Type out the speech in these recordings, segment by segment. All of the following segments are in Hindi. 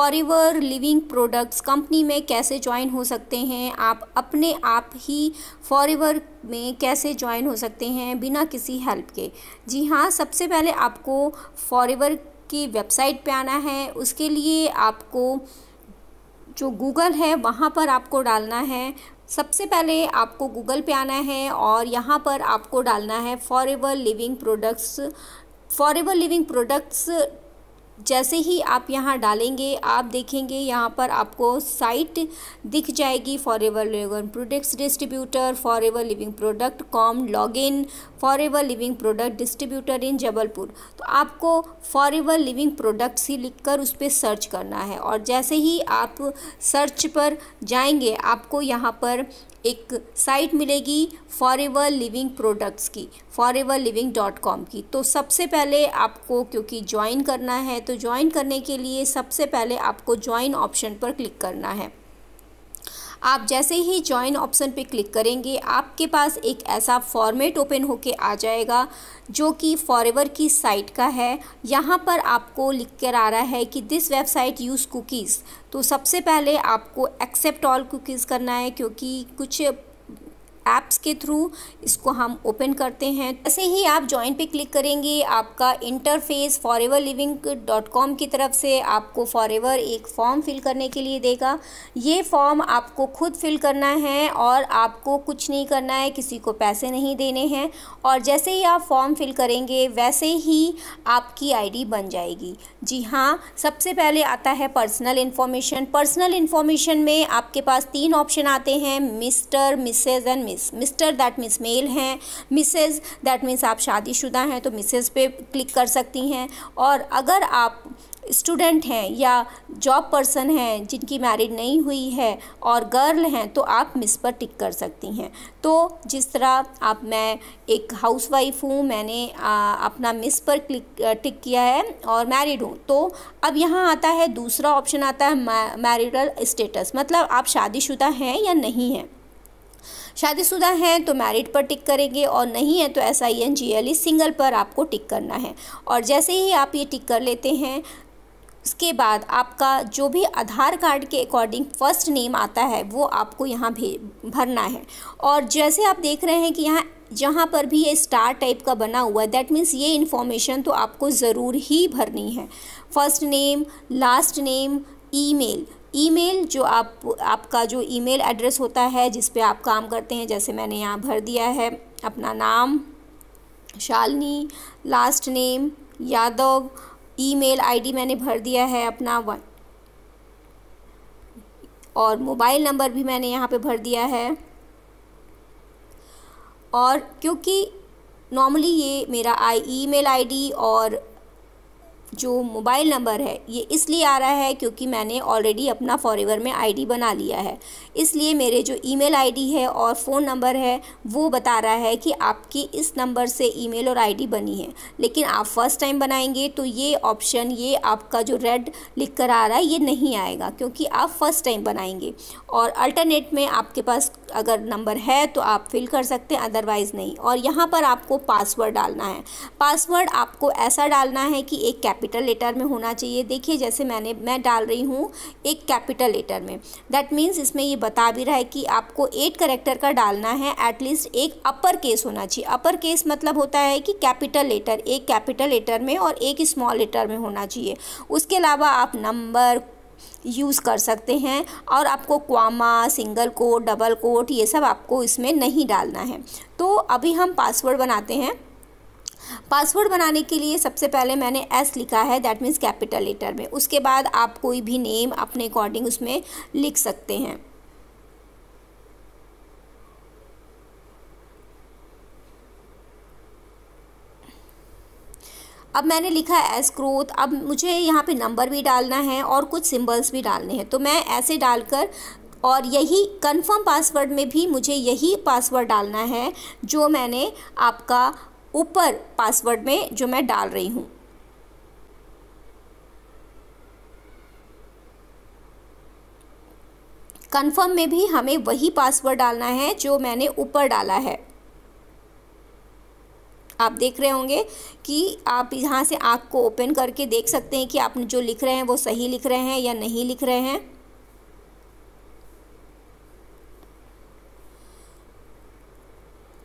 फॉरएवर लिविंग प्रोडक्ट्स कंपनी में कैसे ज्वाइन हो सकते हैं आप अपने आप ही फॉरएवर में कैसे ज्वाइन हो सकते हैं बिना किसी हेल्प के जी हाँ सबसे पहले आपको फॉरएवर की वेबसाइट पे आना है उसके लिए आपको जो गूगल है वहाँ पर आपको डालना है सबसे पहले आपको गूगल पे आना है और यहाँ पर आपको डालना है for living products for living products जैसे ही आप यहाँ डालेंगे आप देखेंगे यहाँ पर आपको साइट दिख जाएगी forever living products distributor forever living product com log in forever living product distributor in Jabalpur तो आपको फॉर एवर लिविंग प्रोडक्ट्स ही लिख कर उस पर सर्च करना है और जैसे ही आप सर्च पर जाएंगे आपको यहाँ पर एक साइट मिलेगी फॉर एवर लिविंग प्रोडक्ट्स की forever living dot com की तो सबसे पहले आपको क्योंकि ज्वाइन करना है तो तो ज्वाइन करने के लिए सबसे पहले आपको ज्वाइन ऑप्शन पर क्लिक करना है आप जैसे ही ज्वाइन ऑप्शन पर क्लिक करेंगे आपके पास एक ऐसा फॉर्मेट ओपन होके आ जाएगा जो कि फॉरेवर की साइट का है यहाँ पर आपको लिख कर आ रहा है कि दिस वेबसाइट यूज़ कुकीज़ तो सबसे पहले आपको एक्सेप्ट ऑल कुकीज़ करना है क्योंकि कुछ ऐप्स के थ्रू इसको हम ओपन करते हैं ऐसे ही आप जॉइन पे क्लिक करेंगे आपका interface forever living dot com की तरफ से आपको फॉर एवर एक फॉर्म फिल करने के लिए देगा ये फॉर्म आपको खुद फिल करना है और आपको कुछ नहीं करना है किसी को पैसे नहीं देने हैं और जैसे ही आप फॉर्म फिल करेंगे वैसे ही आपकी आईडी बन जाएगी जी हाँ सबसे पहले आता है पर्सनल इन्फॉर्मेशन पर्सनल इन्फॉर्मेशन में आपके पास तीन ऑप्शन आते हैं mister missus and miss miss mister that means male हैं मिसेज़ दैट मीन्स आप शादीशुदा हैं तो मिसेज़ पे क्लिक कर सकती हैं और अगर आप स्टूडेंट हैं या जॉब पर्सन हैं जिनकी मैरिड नहीं हुई है और गर्ल हैं तो आप मिस पर टिक कर सकती हैं तो जिस तरह आप मैं एक हाउस वाइफ हूँ मैंने आ, अपना मिस पर क्लिक टिक किया है और मैरिड हूँ तो अब यहाँ आता है दूसरा ऑप्शन आता है मैरिडल स्टेटस मतलब आप शादीशुदा हैं या नहीं हैं शादीशुदा हैं तो मैरिड पर टिक करेंगे और नहीं है तो S I N G L E single पर आपको टिक करना है और जैसे ही आप ये टिक कर लेते हैं उसके बाद आपका जो भी आधार कार्ड के अकॉर्डिंग फर्स्ट नेम आता है वो आपको यहाँ भरना है और जैसे आप देख रहे हैं कि यहाँ जहाँ पर भी ये स्टार टाइप का बना हुआ है दैट मीन्स ये इन्फॉर्मेशन तो आपको ज़रूर ही भरनी है first name last name email email जो आप आपका जो ईमेल एड्रेस होता है जिस पे आप काम करते हैं जैसे मैंने यहाँ भर दिया है अपना नाम Shalini last name Yadav email ID मैंने भर दिया है अपना वन और मोबाइल नंबर भी मैंने यहाँ पे भर दिया है और क्योंकि नॉर्मली ये मेरा आई ईमेल आईडी और जो मोबाइल नंबर है ये इसलिए आ रहा है क्योंकि मैंने ऑलरेडी अपना फॉरेवर में आईडी बना लिया है इसलिए मेरे जो ईमेल आईडी है और फ़ोन नंबर है वो बता रहा है कि आपकी इस नंबर से ईमेल और आईडी बनी है लेकिन आप फर्स्ट टाइम बनाएंगे तो ये ऑप्शन ये आपका जो रेड लिख कर आ रहा है ये नहीं आएगा क्योंकि आप फर्स्ट टाइम बनाएंगे और अल्टरनेट में आपके पास अगर नंबर है तो आप फिल कर सकते हैं अदरवाइज़ नहीं और यहाँ पर आपको पासवर्ड डालना है पासवर्ड आपको ऐसा डालना है कि एक कैप कैपिटल लेटर में होना चाहिए देखिए जैसे मैंने मैं डाल रही हूँ एक कैपिटल लेटर में दैट मीन्स इसमें ये बता भी रहा है कि आपको एट करेक्टर का डालना है एटलीस्ट एक अपर केस होना चाहिए अपर केस मतलब होता है कि कैपिटल लेटर एक कैपिटल लेटर में और एक स्मॉल लेटर में होना चाहिए उसके अलावा आप नंबर यूज़ कर सकते हैं और आपको comma single quote double quote ये सब आपको इसमें नहीं डालना है तो अभी हम पासवर्ड बनाते हैं पासवर्ड बनाने के लिए सबसे पहले मैंने एस लिखा है दैट मीन्स कैपिटल लेटर में उसके बाद आप कोई भी नेम अपने अकॉर्डिंग उसमें लिख सकते हैं अब मैंने लिखा है एस ग्रोथ अब मुझे यहाँ पे नंबर भी डालना है और कुछ सिंबल्स भी डालने हैं तो मैं ऐसे डालकर और यही कंफर्म पासवर्ड में भी मुझे यही पासवर्ड डालना है जो मैंने आपका ऊपर पासवर्ड में जो मैं डाल रही हूँ कंफर्म में भी हमें वही पासवर्ड डालना है जो मैंने ऊपर डाला है आप देख रहे होंगे कि आप यहाँ से आँख को ओपन करके देख सकते हैं कि आप जो लिख रहे हैं वो सही लिख रहे हैं या नहीं लिख रहे हैं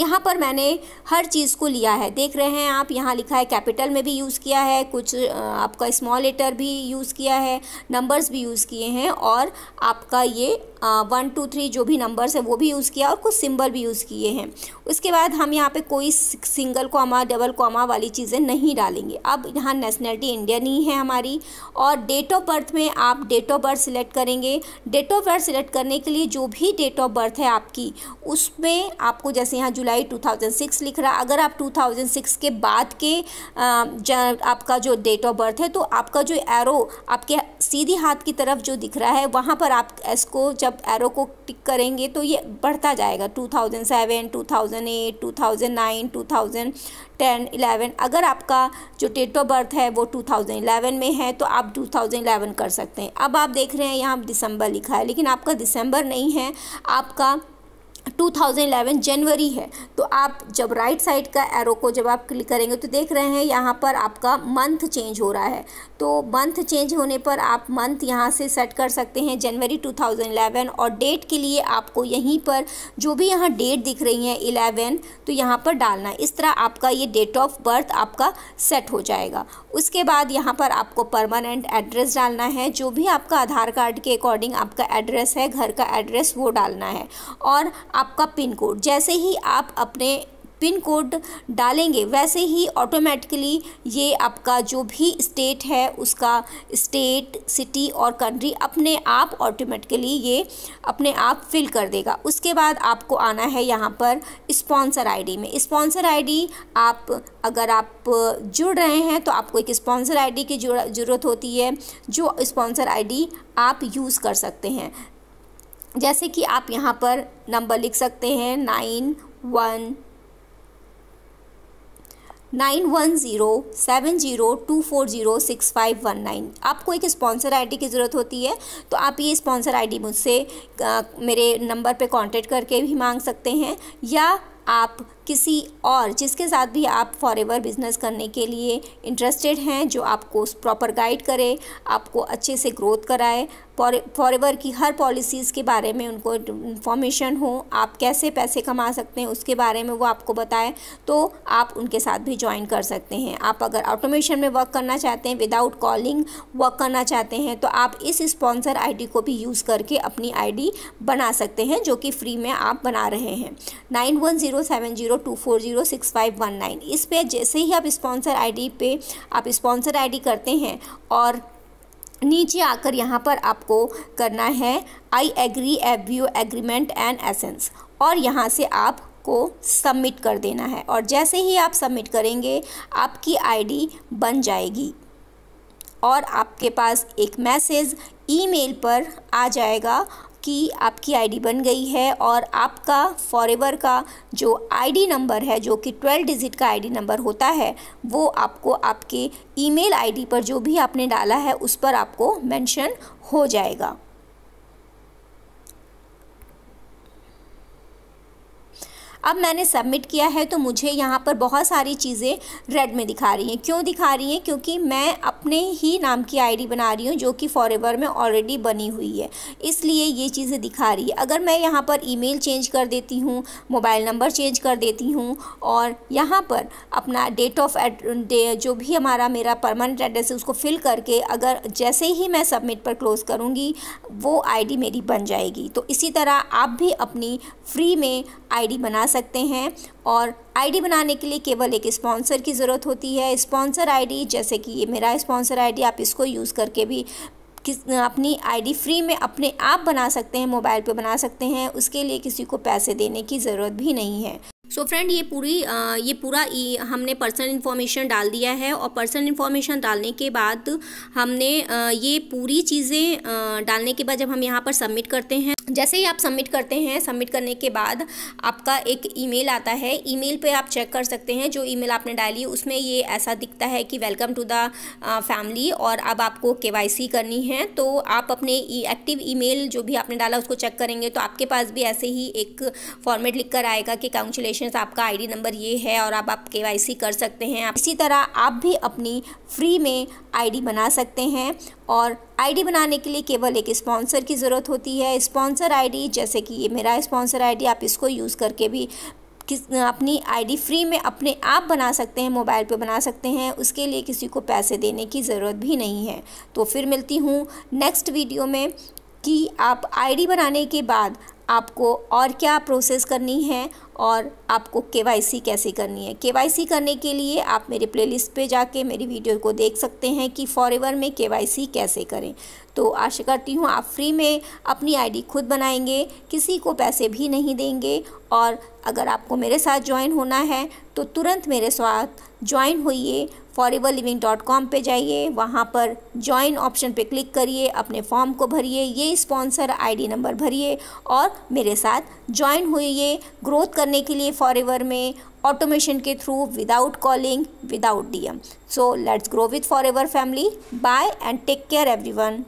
यहाँ पर मैंने हर चीज़ को लिया है देख रहे हैं आप यहाँ लिखा है कैपिटल में भी यूज़ किया है कुछ आपका स्मॉल लेटर भी यूज़ किया है नंबर्स भी यूज़ किए हैं और आपका ये वन टू थ्री जो भी नंबर्स है वो भी यूज़ किया और कुछ सिंबल भी यूज़ किए हैं उसके बाद हम यहाँ पे कोई सिंगल कॉमा डबल कॉमा वाली चीज़ें नहीं डालेंगे अब यहाँ नेशनैलिटी इंडियन ही है हमारी और डेट ऑफ बर्थ में आप डेट ऑफ बर्थ सिलेक्ट करेंगे डेट ऑफ बर्थ सिलेक्ट करने के लिए जो भी डेट ऑफ बर्थ है आपकी उसमें आपको जैसे यहाँ जुलाई जुलाई 2006 लिख रहा अगर आप 2006 के बाद के आपका जो डेट ऑफ बर्थ है तो आपका जो एरो आपके सीधी हाथ की तरफ जो दिख रहा है वहाँ पर आप इसको जब एरो को टिक करेंगे तो ये बढ़ता जाएगा 2007 2008 2009 2010 11 अगर आपका जो डेट ऑफ बर्थ है वो 2011 में है तो आप 2011 कर सकते हैं अब आप देख रहे हैं यहाँ दिसंबर लिखा है लेकिन आपका दिसंबर नहीं है आपका 2011 जनवरी है तो आप जब राइट साइड का एरो को जब आप क्लिक करेंगे तो देख रहे हैं यहाँ पर आपका मंथ चेंज हो रहा है तो मंथ चेंज होने पर आप मंथ यहाँ से सेट कर सकते हैं जनवरी 2011 और डेट के लिए आपको यहीं पर जो भी यहाँ डेट दिख रही है 11 तो यहाँ पर डालना इस तरह आपका ये डेट ऑफ बर्थ आपका सेट हो जाएगा उसके बाद यहाँ पर आपको परमानेंट एड्रेस डालना है जो भी आपका आधार कार्ड के अकॉर्डिंग आपका एड्रेस है घर का एड्रेस वो डालना है और आपका पिन कोड जैसे ही आप अपने पिन कोड डालेंगे वैसे ही ऑटोमेटिकली ये आपका जो भी स्टेट है उसका स्टेट सिटी और कंट्री अपने आप ऑटोमेटिकली ये अपने आप फिल कर देगा उसके बाद आपको आना है यहाँ पर स्पॉन्सर आईडी में स्पॉन्सर आईडी आप अगर आप जुड़ रहे हैं तो आपको एक स्पॉन्सर आईडी की ज़रूरत होती है जो स्पॉन्सर आईडी आप यूज़ कर सकते हैं जैसे कि आप यहाँ पर नंबर लिख सकते हैं nine one nine one zero seven zero two four zero six five one nine आपको एक स्पॉन्सर आईडी की ज़रूरत होती है तो आप ये स्पॉन्सर आईडी मुझसे मेरे नंबर पे कांटेक्ट करके भी मांग सकते हैं या आप किसी और जिसके साथ भी आप फॉरएवर बिजनेस करने के लिए इंटरेस्टेड हैं जो आपको प्रॉपर गाइड करे आपको अच्छे से ग्रोथ कराए एवर की हर पॉलिसीज़ के बारे में उनको इन्फॉर्मेशन हो आप कैसे पैसे कमा सकते हैं उसके बारे में वो आपको बताए तो आप उनके साथ भी ज्वाइन कर सकते हैं आप अगर ऑटोमेशन में वर्क करना चाहते हैं विदाउट कॉलिंग वर्क करना चाहते हैं तो आप इस स्पॉन्सर आईडी को भी यूज़ करके अपनी आईडी बना सकते हैं जो कि फ्री में आप बना रहे हैं nine one zero seven zero two four zero six five one nine इस पे जैसे ही आप स्पॉन्सर आईडी पे आप स्पॉन्सर आईडी करते हैं और नीचे आकर यहाँ पर आपको करना है I agree ever you agreement and essence और यहाँ से आप को सबमिट कर देना है और जैसे ही आप सबमिट करेंगे आपकी आईडी बन जाएगी और आपके पास एक मैसेज ईमेल पर आ जाएगा कि आपकी आईडी बन गई है और आपका फॉरेवर का जो आईडी नंबर है जो कि 12 डिजिट का आईडी नंबर होता है वो आपको आपके ईमेल आईडी पर जो भी आपने डाला है उस पर आपको मेंशन हो जाएगा अब मैंने सबमिट किया है तो मुझे यहाँ पर बहुत सारी चीज़ें रेड में दिखा रही हैं क्यों दिखा रही हैं क्योंकि मैं अपने ही नाम की आईडी बना रही हूँ जो कि फॉर में ऑलरेडी बनी हुई है इसलिए ये चीज़ें दिखा रही है अगर मैं यहाँ पर ईमेल चेंज कर देती हूँ मोबाइल नंबर चेंज कर देती हूँ और यहाँ पर अपना डेट ऑफ जो भी हमारा मेरा परमानेंट एड्रेस है उसको फिल करके अगर जैसे ही मैं सबमिट पर क्लोज़ करूँगी वो आईडी मेरी बन जाएगी तो इसी तरह आप भी अपनी फ्री में आईडी बना सकते हैं और आईडी बनाने के लिए केवल एक स्पॉन्सर की ज़रूरत होती है स्पॉन्सर आईडी जैसे कि ये मेरा स्पॉन्सर आईडी आप इसको यूज़ करके भी किस अपनी आईडी फ्री में अपने आप बना सकते हैं मोबाइल पे बना सकते हैं उसके लिए किसी को पैसे देने की ज़रूरत भी नहीं है सो so फ्रेंड ये पूरी आ, ये पूरा ई हमने पर्सनल इन्फॉर्मेशन डाल दिया है और पर्सनल इन्फॉर्मेशन डालने के बाद हमने आ, ये पूरी चीज़ें डालने के बाद जब हम यहाँ पर सबमिट करते हैं जैसे ही आप सबमिट करते हैं सबमिट करने के बाद आपका एक ईमेल आता है ईमेल पे आप चेक कर सकते हैं जो ईमेल आपने डाली उसमें ये ऐसा दिखता है कि वेलकम टू द फैमिली और अब आपको केवाईसी करनी है तो आप अपने एक्टिव e, ईमेल जो भी आपने डाला उसको चेक करेंगे तो आपके पास भी ऐसे ही एक फॉर्मेट लिख कर आएगा कि कांग्रेचुलेशन आपका आई नंबर ये है और अब आप के कर सकते हैं इसी तरह आप भी अपनी फ्री में आई बना सकते हैं और आईडी बनाने के लिए केवल एक स्पॉन्सर की ज़रूरत होती है स्पॉन्सर आईडी जैसे कि ये मेरा स्पॉन्सर आईडी आप इसको यूज़ करके भी किस अपनी आईडी फ्री में अपने आप बना सकते हैं मोबाइल पे बना सकते हैं उसके लिए किसी को पैसे देने की ज़रूरत भी नहीं है तो फिर मिलती हूँ नेक्स्ट वीडियो में कि आप आईडी बनाने के बाद आपको और क्या प्रोसेस करनी है और आपको के कैसे करनी है के करने के लिए आप मेरे प्लेलिस्ट पे जाके मेरी वीडियो को देख सकते हैं कि फॉर में के कैसे करें तो आशा करती हूँ आप फ्री में अपनी आईडी खुद बनाएंगे किसी को पैसे भी नहीं देंगे और अगर आपको मेरे साथ ज्वाइन होना है तो तुरंत मेरे साथ ज्वाइन होइए लिविंग डॉट कॉम पर जाइए वहाँ पर ज्वाइन ऑप्शन पे क्लिक करिए अपने फॉर्म को भरिए ये स्पॉन्सर आईडी नंबर भरिए और मेरे साथ ज्वाइन ये ग्रोथ करने के लिए एवर में ऑटोमेशन के through without calling without DM so let's grow with Ever family bye and take care one